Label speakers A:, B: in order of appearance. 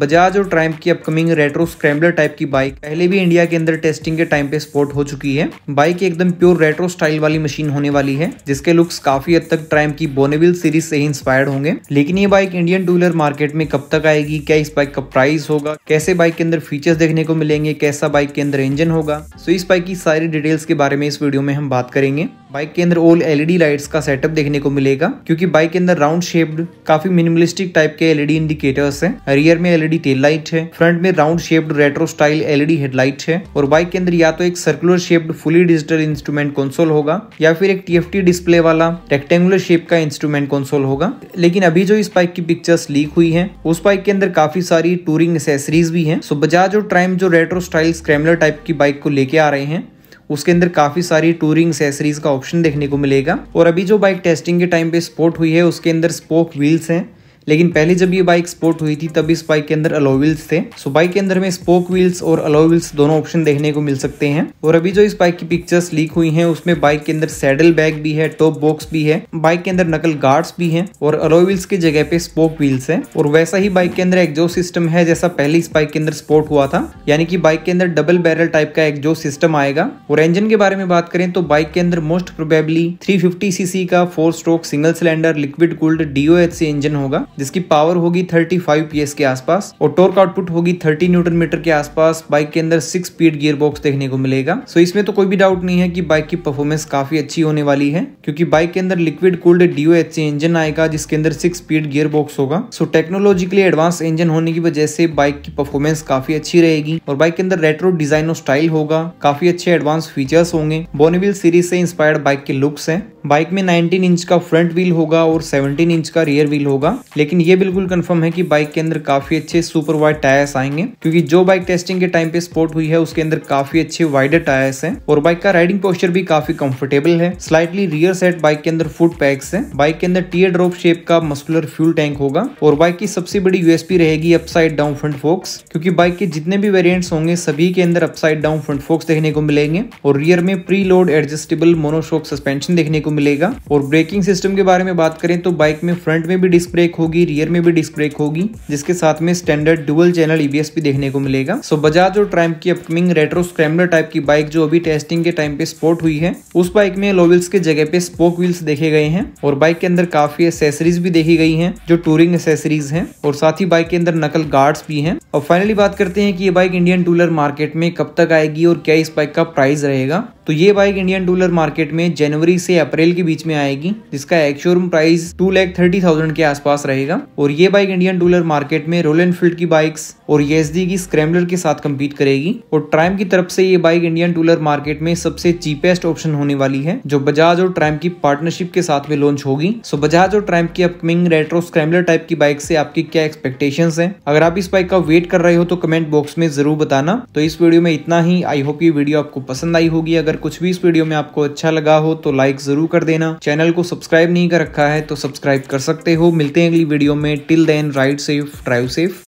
A: बजाज और ट्राइम्प की upcoming retro scrambler type की बाइक पहले भी इंडिया के अंदर टेस्टिंग के टाइम पे स्पोर्ट हो चुकी है बाइक एकदम प्योर रेट्रो स्टाइल वाली मशीन होने वाली है जिसके लुक्स काफी हद तक ट्राइम की बोनेविल सीरीज से ही इंस्पायर्ड होंगे लेकिन ये bike Indian two wheeler market में कब तक आएगी क्या इस बाइक का प्राइस होगा कैसे बाइक के अंदर फीचर्स देखने को मिलेंगे कैसा बाइक के अंदर इंजन होगा सो इस बाइक की सारी डिटेल्स के बारे में इस वीडियो में हम बात करेंगे बाइक के अंदर ऑल एलईडी लाइट्स का सेटअप देखने को मिलेगा क्योंकि बाइक के अंदर राउंड शेप्ड काफी मिनिमलिस्टिक टाइप के एलईडी इंडिकेटर्स e e है रियर में एलईडी टेल लाइट है फ्रंट में round shaped retro style LED headlight है और बाइक के अंदर या तो एक circular shaped fully digital instrument console होगा या फिर एक टी डिस्प्ले वाला रेक्टेंगुलर शेप का इंस्ट्रूमेंट कॉन्सोल होगा लेकिन अभी जो इस बाइक की पिक्चर्स लीक हुई है उस बाइक के अंदर काफी सारी टूरिंग एसेसरीज भी है सो बजाज और ट्राइम जो रेट्रो स्टाइल स्क्रेमलर टाइप की बाइक को लेके आ रहे हैं उसके अंदर काफ़ी सारी टूरिंग एक्सेसरीज का ऑप्शन देखने को मिलेगा और अभी जो बाइक टेस्टिंग के टाइम पे स्पोर्ट हुई है उसके अंदर स्पोक व्हील्स हैं लेकिन पहले जब ये बाइक स्पोर्ट हुई थी तब इस बाइक के अंदर अलो व्हील्स थे सो बाइक के अंदर में स्पोक व्हील्स और अलो व्हील्स दोनों ऑप्शन देखने को मिल सकते हैं और अभी जो इस बाइक की पिक्चर्स लीक हुई हैं उसमें बाइक के अंदर सैडल बैग भी है टॉप बॉक्स भी है बाइक के अंदर नकल गार्ड्स भी है और अलो व्हील्स की जगह पे स्पोक व्हील्स है और वैसा ही बाइक के अंदर एक्जो सिस्टम है जैसा पहले इस बाइक के अंदर स्पोर्ट हुआ था यानी कि बाइक के अंदर डबल बैरल टाइप का एक्जो सिस्टम आएगा और इंजन के बारे में बात करें तो बाइक के अंदर मोस्ट प्रोबेबली थ्री सीसी का four stroke single cylinder liquid cooled DO engine होगा जिसकी पावर होगी 35 फाइव के आसपास और टॉर्क आउटपुट होगी 30 न्यूटन मीटर के आसपास बाइक के अंदर सिक्स स्पीड गियर बॉक्स देखने को मिलेगा सो इसमें तो कोई भी डाउट नहीं है कि बाइक की परफॉर्मेंस काफी अच्छी होने वाली है क्योंकि बाइक के अंदर लिक्विड कूल्ड डीओ इंजन आएगा जिसके अंदर सिक्स स्पीड गियर बॉक्स होगा सो टेक्नोलॉजिकली एडवांस इंजन होने की वजह से बाइक की परफॉर्मेंस काफी अच्छी रहेगी और बाइक के अंदर रेट्रो डिजाइन और स्टाइल होगा काफी अच्छे एडवांस फीचर्स होंगे बोनेविल सीरीज से इंस्पायर्ड बाइक के लुक्स है बाइक में 19 इंच का फ्रंट व्हील होगा और 17 इंच का रियर व्हील होगा लेकिन ये बिल्कुल कंफर्म है कि बाइक के अंदर काफी अच्छे सुपर वाइड टायर्स आएंगे क्योंकि जो बाइक टेस्टिंग के टाइम पे स्पोर्ट हुई है उसके अंदर काफी अच्छे वाइडर टायर्स हैं और बाइक का राइडिंग पोस्टर भी काफी कंफर्टेबल है स्लाइटली रियर सेट बाइक के अंदर फुट पैक्स है बाइक के अंदर टीयर ड्रॉप शेप का मस्कुलर फ्यूल टैंक होगा और बाइक की सबसे बड़ी यूएसपी रहेगी अपसाइड डाउन फ्रंट फोक्स क्योंकि बाइक के जितने भी वेरियंट्स होंगे सभी के अंदर अपसाइड डाउन फ्रंट फोक्स देखने को मिलेंगे और रियर में प्री एडजस्टेबल मोनोशोक सस्पेंशन देखने को मिलेगा और ब्रेकिंग सिस्टम के बारे में बात करें तो बाइक में फ्रंट में भी डिस्क ब्रेक होगी रियर में भी डिस्क ब्रेक होगी जिसके साथ में स्टैंडर्ड डुअल चैनल ईबीएस भी देखने को मिलेगा सो बजाज और ट्राइम की अपकमिंग रेट्रो स्क्रैम्बलर टाइप की बाइक जो अभी टेस्टिंग के टाइम पे स्पोर्ट हुई है उस बाइक में लो के जगह पे स्पोक व्हील्स देखे गए हैं और बाइक के अंदर काफी एसेसरीज भी देखी गई है जो टूरिंग एसेसरीज है और साथ ही बाइक के अंदर नकल गार्ड्स भी है और फाइनली बात करते हैं की ये बाइक इंडियन टूलर मार्केट में कब तक आएगी और क्या इस बाइक का प्राइस रहेगा तो ये बाइक इंडियन टूलर मार्केट में जनवरी से अप्रैल अप्रैल के बीच में आएगी जिसका ex showroom price two lakh thirty thousand के आसपास रहेगा और ये बाइक इंडियन डूलर मार्केट में रोल एनफील्ड की बाइक्स और ये e की स्क्रैम्बलर के साथ कम्पीट करेगी और ट्राइम की तरफ से ये बाइक इंडियन टूलर मार्केट में सबसे चीपेस्ट ऑप्शन होने वाली है जो बजाज और ट्राइम की पार्टनरशिप के साथ में लॉन्च होगी सो बजाज और ट्राइम की अपकमिंग रेट्रो स्क्रैम्बलर टाइप की बाइक से आपकी क्या एक्सपेक्टेशन है अगर आप इस बाइक का वेट कर रहे हो तो कमेंट बॉक्स में जरूर बताना तो इस वीडियो में इतना ही आई होप ये वीडियो आपको पसंद आई होगी अगर कुछ भी इस वीडियो में आपको अच्छा लगा हो तो लाइक जरूर कर देना चैनल को सब्सक्राइब नहीं कर रखा है तो सब्सक्राइब कर सकते हो मिलते हैं अगली वीडियो में till then ride safe drive safe